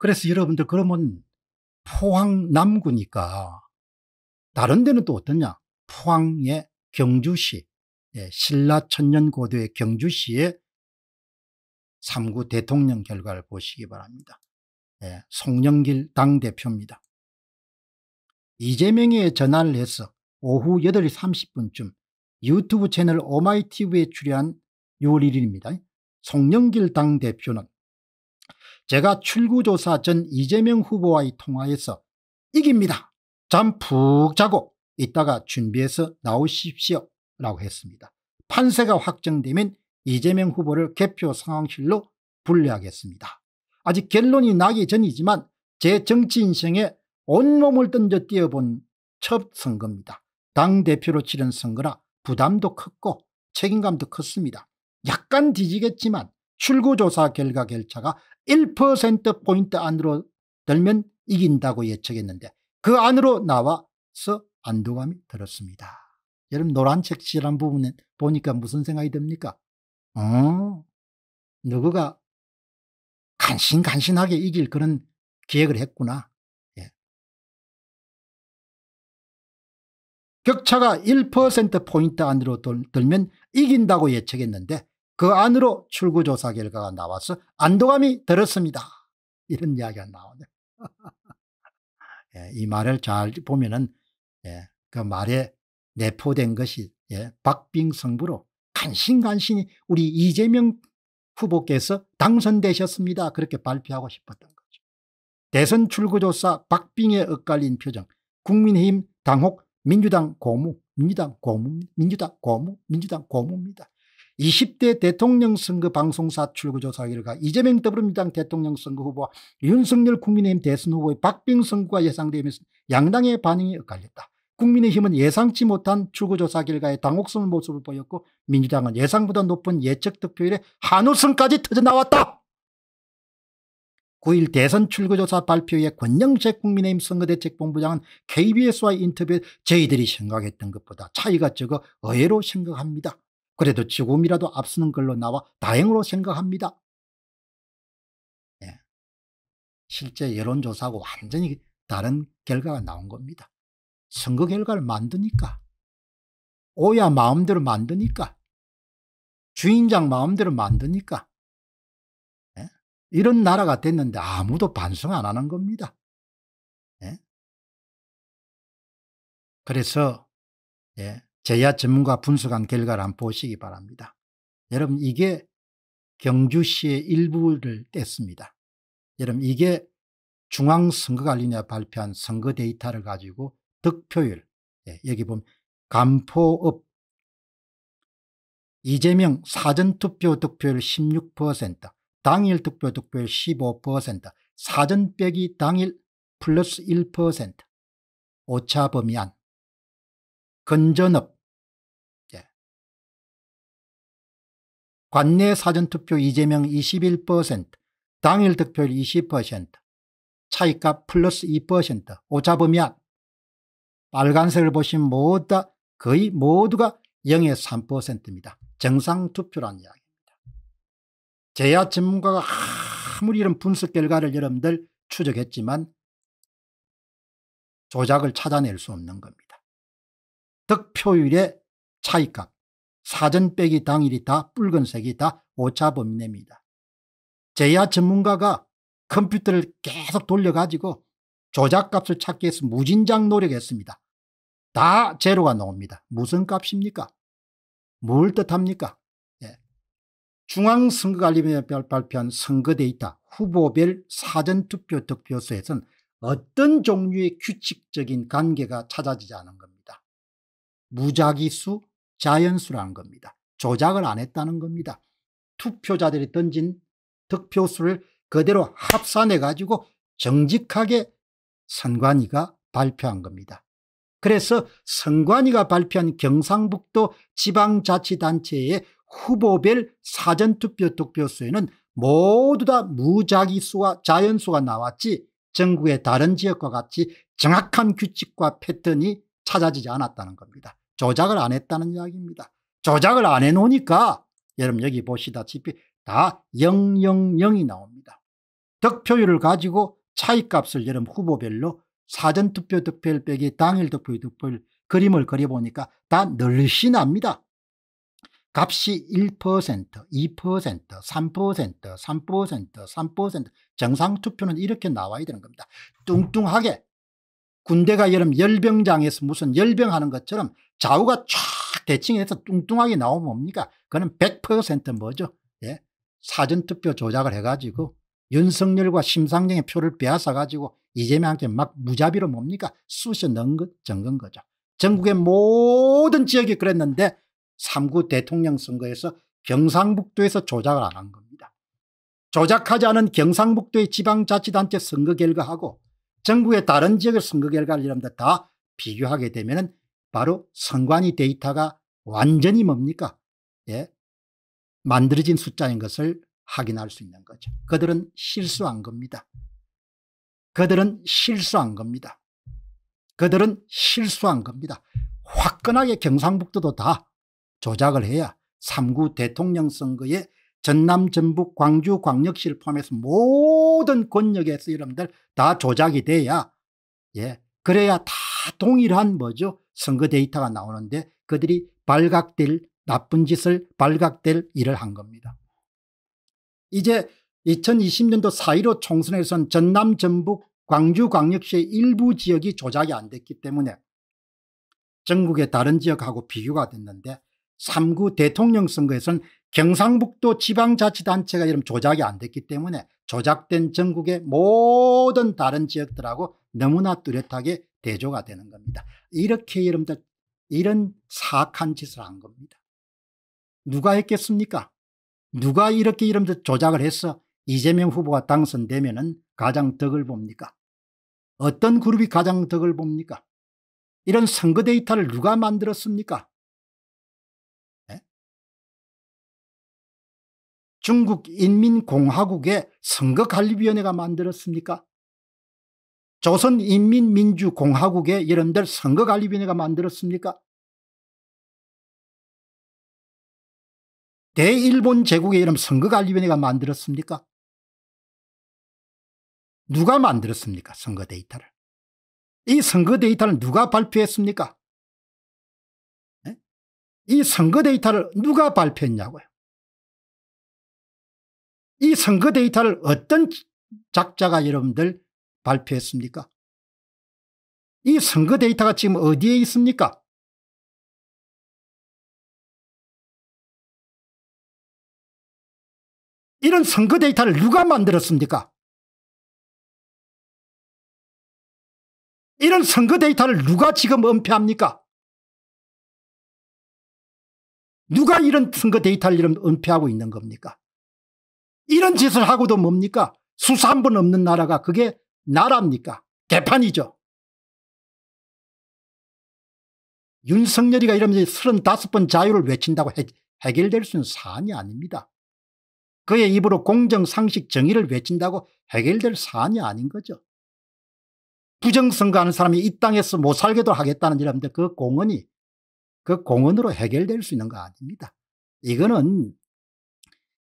그래서 여러분들 그러면 포항 남구니까 다른 데는 또 어떠냐? 포항의 경주시, 예, 신라 천년고도의 경주시의 3구 대통령 결과를 보시기 바랍니다. 예, 송영길 당대표입니다. 이재명이 전화를 해서 오후 8시 30분쯤 유튜브 채널 오마이TV에 출연한 6월 1일입니다. 송영길 당대표는 제가 출구조사 전 이재명 후보와의 통화에서 이깁니다. 잠 푹 자고 이따가 준비해서 나오십시오 라고 했습니다. 판세가 확정되면 이재명 후보를 개표 상황실로 분리하겠습니다. 아직 결론이 나기 전이지만 제 정치 인생에 온몸을 던져 뛰어본 첫 선거입니다. 당대표로 치른 선거라 부담도 컸고 책임감도 컸습니다. 약간 뒤지겠지만 출구조사 결과 결차가 1%포인트 안으로 들면 이긴다고 예측했는데 그 안으로 나와서 안도감이 들었습니다. 여러분 노란색 칠한 부분에 보니까 무슨 생각이 듭니까? 어, 누구가 간신간신하게 이길 그런 기획을 했구나. 예. 격차가 1%포인트 안으로 돌, 들면 이긴다고 예측했는데 그 안으로 출구조사 결과가 나와서 안도감이 들었습니다. 이런 이야기가 나오네. 예, 이 말을 잘 보면은 예, 그 말에 내포된 것이 예, 박빙성부로 간신간신히 우리 이재명 후보께서 당선되셨습니다. 그렇게 발표하고 싶었던 거죠. 대선 출구조사 박빙에 엇갈린 표정 국민의힘 당혹 민주당 고무 민주당 고무 민주당 고무 민주당 고무입니다. 20대 대통령 선거 방송사 출구조사 결과 이재명 더불어민주당 대통령 선거 후보와 윤석열 국민의힘 대선 후보의 박빙 선거가 예상되면서 양당의 반응이 엇갈렸다. 국민의힘은 예상치 못한 출구조사 결과에 당혹스러운 모습을 보였고 민주당은 예상보다 높은 예측 득표율에 한우승까지 터져나왔다. 9일 대선 출구조사 발표에 권영세 국민의힘 선거대책본부장은 KBS와 인터뷰에 저희들이 생각했던 것보다 차이가 적어 의외로 생각합니다. 그래도 지금이라도 앞서는 걸로 나와 다행으로 생각합니다. 네. 실제 여론조사하고 완전히 다른 결과가 나온 겁니다. 선거 결과를 만드니까 오야 마음대로 만드니까 주인장 마음대로 만드니까 네? 이런 나라가 됐는데 아무도 반성 안 하는 겁니다. 네? 그래서 예, 제야 전문가 분석한 결과를 한번 보시기 바랍니다. 여러분 이게 경주시의 일부를 뗐습니다. 여러분 이게 중앙선거관리위원회 발표한 선거 데이터를 가지고 득표율 예, 여기 보면 간포읍 이재명 사전투표 득표율 16% 당일 득표 득표율 15% 사전 빼기 당일 플러스 1% 오차 범위 안 건전업 예. 관내 사전투표 이재명 21% 당일 득표율 20% 차이값 플러스 2% 오차범위안 빨간색을 보신 모두 거의 모두가 0에 3%입니다. 정상 투표란 이야기입니다. 제야 전문가가 아무리 이런 분석 결과를 여러분들 추적했지만 조작을 찾아낼 수 없는 겁니다. 득표율의 차이값 사전 빼기 당일이 다 붉은색이 다 오차 범위 내입니다. 제야 전문가가 컴퓨터를 계속 돌려가지고 조작값을 찾기 위해서 무진장 노력했습니다. 다 제로가 나옵니다. 무슨 값입니까? 뭘 뜻합니까? 예. 중앙선거관리위원회 발표한 선거 데이터 후보별 사전투표 득표수에선 어떤 종류의 규칙적인 관계가 찾아지지 않은 겁니다. 무작위수, 자연수라는 겁니다. 조작을 안 했다는 겁니다. 투표자들이 던진 득표수를 그대로 합산해 가지고 정직하게 선관위가 발표한 겁니다. 그래서 선관위가 발표한 경상북도 지방자치단체의 후보별 사전투표 득표수에는 모두 다 무작위수와 자연수가 나왔지 전국의 다른 지역과 같이 정확한 규칙과 패턴이 찾아지지 않았다는 겁니다. 조작을 안 했다는 이야기입니다. 조작을 안 해놓으니까 여러분 여기 보시다시피 다 000이 나옵니다. 득표율을 가지고 차이값을 여러분 후보별로 사전투표 득표율 빼기 당일 득표 득표율 그림을 그려보니까 다 늘씬 납니다. 값이 1%, 2%, 3%, 3%, 3% 정상투표는 이렇게 나와야 되는 겁니다. 뚱뚱하게 군대가 여름 열병장에서 무슨 열병하는 것처럼 좌우가 쫙 대칭해서 뚱뚱하게 나오면 뭡니까? 그는 거100% 뭐죠? 예? 사전투표 조작을 해가지고 윤석열과 심상정의 표를 빼앗아가지고 이재명한테 막 무자비로 뭡니까? 쑤셔 넣은 것, 정근 거죠. 전국의 모든 지역이 그랬는데 3구 대통령 선거에서 경상북도에서 조작을 안 한 겁니다. 조작하지 않은 경상북도의 지방자치단체 선거 결과하고 전국의 다른 지역의 선거 결과를 여러분들 다 비교하게 되면은 바로 선관위 데이터가 완전히 뭡니까? 예. 만들어진 숫자인 것을 확인할 수 있는 거죠. 그들은 실수한 겁니다. 그들은 실수한 겁니다. 그들은 실수한 겁니다. 화끈하게 경상북도도 다 조작을 해야 3구 대통령 선거에 전남, 전북, 광주, 광역시를 포함해서 모든 권력에서 여러분들 다 조작이 돼야 예 그래야 다 동일한 뭐죠 선거 데이터가 나오는데 그들이 발각될 나쁜 짓을 발각될 일을 한 겁니다. 이제 2020년도 4.15 총선에선 전남, 전북, 광주, 광역시의 일부 지역이 조작이 안 됐기 때문에 전국의 다른 지역하고 비교가 됐는데 3구 대통령 선거에서는 경상북도 지방자치단체가 이름 조작이 안 됐기 때문에 조작된 전국의 모든 다른 지역들하고 너무나 뚜렷하게 대조가 되는 겁니다. 이렇게 여러분들 이런 사악한 짓을 한 겁니다. 누가 했겠습니까? 누가 이렇게 여러분들 조작을 해서 이재명 후보가 당선되면 은 가장 덕을 봅니까? 어떤 그룹이 가장 덕을 봅니까? 이런 선거 데이터를 누가 만들었습니까? 중국인민공화국의 선거관리위원회가 만들었습니까? 조선인민민주공화국의 이런분들 선거관리위원회가 만들었습니까? 대일본 제국의 이런 선거관리위원회가 만들었습니까? 누가 만들었습니까? 선거 데이터를. 이 선거 데이터를 누가 발표했습니까? 네? 이 선거 데이터를 누가 발표했냐고요. 이 선거 데이터를 어떤 작자가 여러분들 발표했습니까? 이 선거 데이터가 지금 어디에 있습니까? 이런 선거 데이터를 누가 만들었습니까? 이런 선거 데이터를 누가 지금 은폐합니까? 누가 이런 선거 데이터를 이런 은폐하고 있는 겁니까? 이런 짓을 하고도 뭡니까? 수산분 없는 나라가 그게 나라입니까? 개판이죠. 윤석열이가 이러면서 35번 자유를 외친다고 해, 해결될 수는 사안이 아닙니다. 그의 입으로 공정, 상식, 정의를 외친다고 해결될 사안이 아닌 거죠. 부정선거하는 사람이 이 땅에서 못 살게도 하겠다는 이라는그 공헌이 그 공헌으로 그 해결될 수 있는 거 아닙니다. 이거는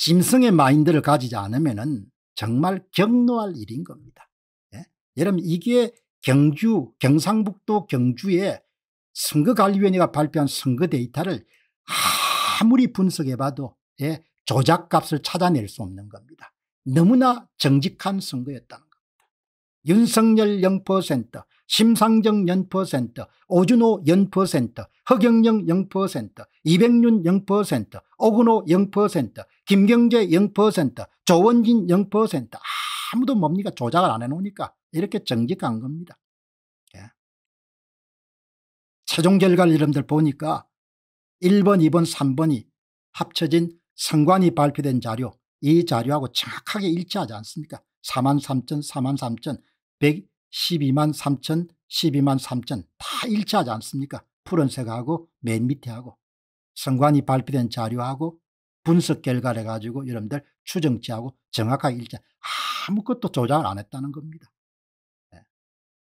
짐승의 마인드를 가지지 않으면 정말 경로할 일인 겁니다. 예? 여러분 이게 경주 경상북도 경주에 선거관리위원회가 발표한 선거 데이터를 아무리 분석해봐도 예, 조작값을 찾아낼 수 없는 겁니다. 너무나 정직한 선거였다는 겁니다. 윤석열 0%, 심상정 0%, 오준호 0%, 허경영 이백윤 0%, 오근호 0%, 김경재 0%, 조원진 0% 아무도 뭡니까 조작을 안 해놓으니까 이렇게 정직한 겁니다. 예. 최종 결과를 여러분들 보니까 1번, 2번, 3번이 합쳐진 선관위 발표된 자료 이 자료하고 정확하게 일치하지 않습니까? 4만 3천, 4만 3천, 112만 3천, 12만 3천 다 일치하지 않습니까? 푸른색하고 맨 밑에하고 선관위 발표된 자료하고 분석 결과를 가지고 여러분들 추정치하고 정확하게 일자 아무것도 조작을 안 했다는 겁니다. 네.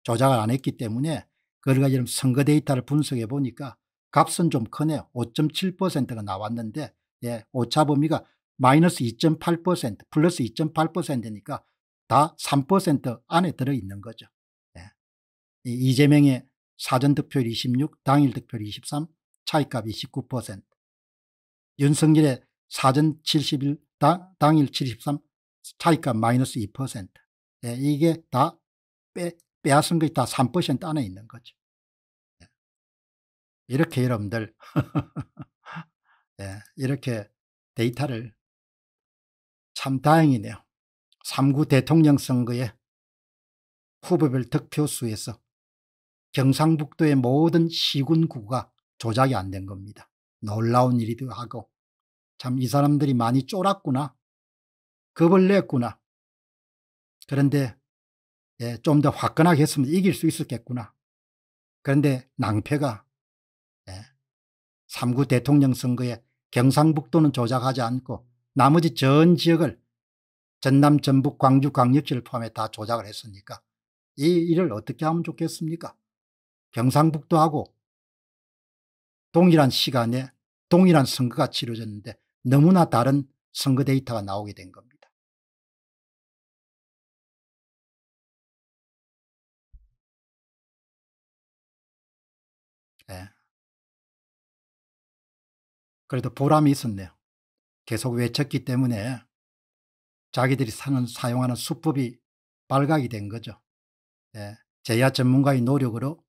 조작을 안 했기 때문에 그러 가지고 선거 데이터를 분석해 보니까 값은 좀 크네요. 5.7%가 나왔는데 예, 오차 범위가 마이너스 2.8% 플러스 2.8%니까 다 3% 안에 들어있는 거죠. 예. 이재명의 사전득표율 26, 당일득표율 23, 차익값2 9 윤석열의 사전 71, 다, 당일 73, 차익값 마이너스 2%. 예, 이게 다 빼, 빼앗은 것이 다 3% 안에 있는 거죠. 예. 이렇게 여러분들, 예, 이렇게 데이터를 참 다행이네요. 3구 대통령 선거에 후보별 득표수에서 경상북도의 모든 시군구가 조작이 안 된 겁니다. 놀라운 일이기도 하고 참 이 사람들이 많이 쫄았구나. 겁을 냈구나. 그런데 예, 좀더 화끈하게 했으면 이길 수 있었겠구나. 그런데 낭패가 예, 3구 대통령 선거에 경상북도는 조작하지 않고 나머지 전 지역을 전남, 전북, 광주, 광역시를 포함해 다 조작을 했으니까 이 일을 어떻게 하면 좋겠습니까? 경상북도하고 동일한 시간에 동일한 선거가 치러졌는데 너무나 다른 선거 데이터가 나오게 된 겁니다. 네. 그래도 보람이 있었네요. 계속 외쳤기 때문에 자기들이 사는, 사용하는 수법이 발각이 된 거죠. 네. 제야 전문가의 노력으로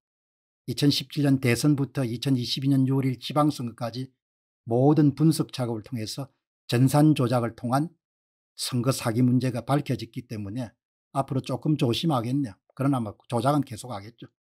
2017년 대선부터 2022년 6월 1일 지방선거까지 모든 분석 작업을 통해서 전산 조작을 통한 선거 사기 문제가 밝혀졌기 때문에 앞으로 조금 조심하겠네요. 그러나 뭐 조작은 계속하겠죠.